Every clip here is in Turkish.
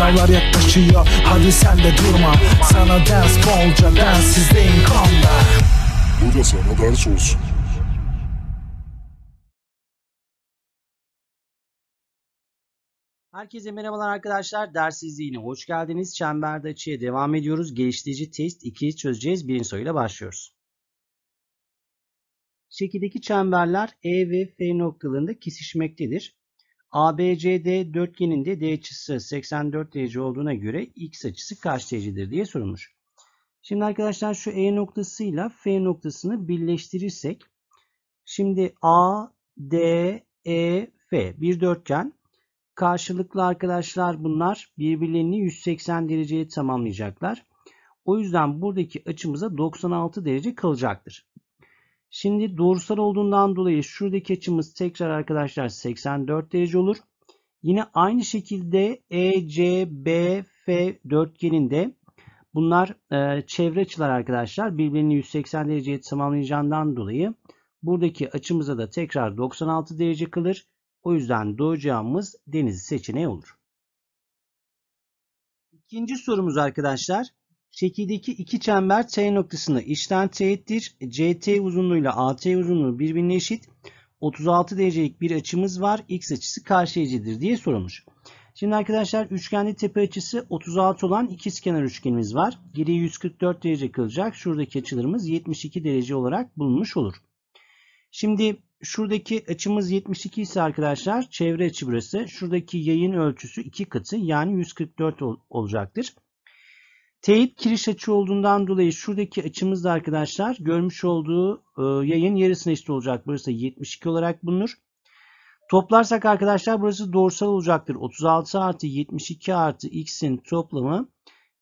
Sınavlar yaklaşıyor hadi sen de durma Sana ders bolca densizdeyim kanla Bu da sana ders olsun Herkese merhabalar arkadaşlar. Ders Dersizliğine hoş geldiniz. Çemberde açıya devam ediyoruz. Geliştirici test 2'yi çözeceğiz. Birinci soruyla başlıyoruz. Şekildeki çemberler E ve F noktalarında kesişmektedir. ABCD dörtgeninde D açısı 84 derece olduğuna göre X açısı kaç derecedir diye sorulmuş. Şimdi arkadaşlar şu E noktasıyla F noktasını birleştirirsek şimdi A, D, E, F bir dörtgen karşılıklı arkadaşlar bunlar birbirlerini 180 dereceye tamamlayacaklar. O yüzden buradaki açımıza 96 derece kalacaktır. Şimdi doğrusal olduğundan dolayı şuradaki açımız tekrar arkadaşlar 84 derece olur. Yine aynı şekilde ECBF dörtgeninde bunlar e, çevre açılar arkadaşlar. Birbirini 180 dereceye tamamlayacağından dolayı buradaki açımıza da tekrar 96 derece kalır. O yüzden doğacağımız deniz seçeneği olur. İkinci sorumuz arkadaşlar. Şekildeki iki çember T noktasında içten teğettir. CT uzunluğuyla AT uzunluğu birbirine eşit. 36 derecelik bir açımız var. X açısı karşı diye sorulmuş. Şimdi arkadaşlar üçgende tepe açısı 36 olan ikizkenar üçgenimiz var. Geriye 144 derece kalacak. Şuradaki açılarımız 72 derece olarak bulunmuş olur. Şimdi şuradaki açımız 72 ise arkadaşlar çevre açı burası. Şuradaki yayın ölçüsü 2 katı yani 144 ol olacaktır. Teyit kiriş açı olduğundan dolayı şuradaki açımız da arkadaşlar görmüş olduğu e, yayın yarısına eşit olacak. Burası 72 olarak bulunur. Toplarsak arkadaşlar burası doğrusal olacaktır. 36 artı 72 artı x'in toplamı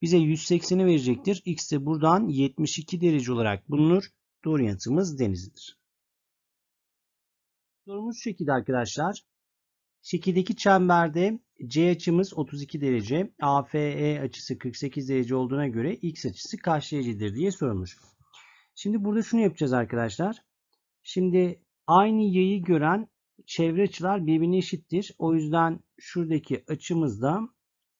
bize 180'i verecektir. X de buradan 72 derece olarak bulunur. Doğru yanıtımız denizdir. Sorumuz şu şekilde arkadaşlar. Şekildeki çemberde C açımız 32 derece, AFE açısı 48 derece olduğuna göre X açısı kaç derecedir diye sorulmuş. Şimdi burada şunu yapacağız arkadaşlar. Şimdi aynı yayı gören çevre açılar birbirine eşittir. O yüzden şuradaki açımız da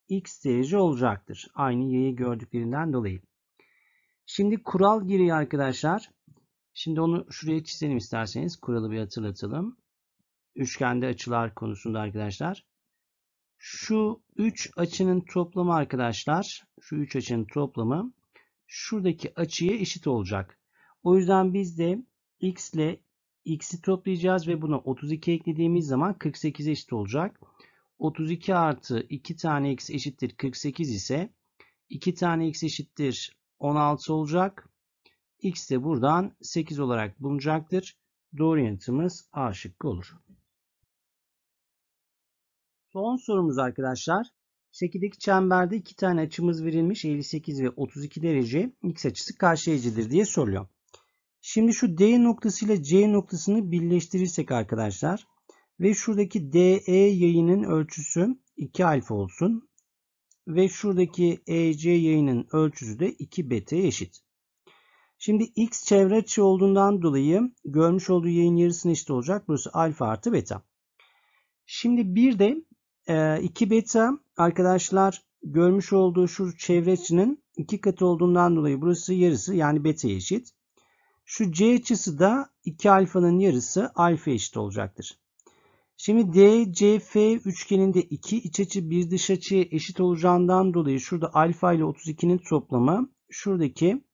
X derece olacaktır. Aynı yayı gördüklerinden dolayı. Şimdi kural gereği arkadaşlar. Şimdi onu şuraya çizelim isterseniz. Kuralı bir hatırlatalım. Üçgende açılar konusunda arkadaşlar. Şu 3 açının toplamı arkadaşlar, şu 3 açının toplamı şuradaki açıya eşit olacak. O yüzden biz de x ile x'i toplayacağız ve buna 32 eklediğimiz zaman 48'e eşit olacak. 32 artı 2 tane x eşittir 48 ise 2 tane x eşittir 16 olacak. X de buradan 8 olarak bulunacaktır. Doğru yanıtımız A şıkkı olur. Son sorumuz arkadaşlar. Şekildeki çemberde iki tane açımız verilmiş 58 ve 32 derece x açısı karşılayıcıdır diye soruyor. Şimdi şu D noktası ile C noktasını birleştirirsek arkadaşlar ve şuradaki DE yayının ölçüsü 2 alfa olsun ve şuradaki EC yayının ölçüsü de 2 beta eşit. Şimdi x çevre açı olduğundan dolayı görmüş olduğu yayın yarısına eşit olacak. Burası alfa artı beta. Şimdi bir de e, ee, 2 beta arkadaşlar görmüş olduğu şu çevre açının 2 katı olduğundan dolayı burası yarısı yani beta eşit. Şu C açısı da 2 alfanın yarısı alfa eşit olacaktır. Şimdi DCF üçgeninde 2 iç açı 1 dış açı eşit olacağından dolayı şurada alfa ile 32'nin toplamı şuradaki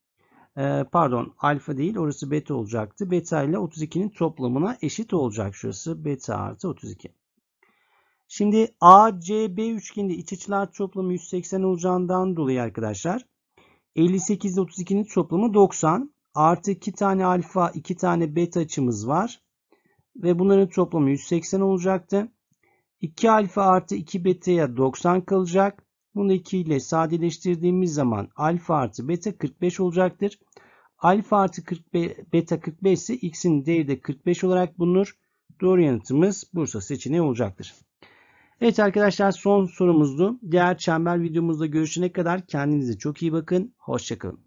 e, pardon alfa değil orası beta olacaktı. Beta ile 32'nin toplamına eşit olacak şurası beta artı 32. Şimdi ACB üçgeninde iç açılar toplamı 180 olacağından dolayı arkadaşlar 58 ile 32'nin toplamı 90. Artı 2 tane alfa 2 tane beta açımız var. Ve bunların toplamı 180 olacaktı. 2 alfa artı 2 beta'ya 90 kalacak. Bunu 2 ile sadeleştirdiğimiz zaman alfa artı beta 45 olacaktır. Alfa artı 45, beta 45 ise x'in değeri de 45 olarak bulunur. Doğru yanıtımız Bursa seçeneği olacaktır. Evet arkadaşlar son sorumuzdu. Diğer çember videomuzda görüşene kadar kendinize çok iyi bakın. Hoşçakalın.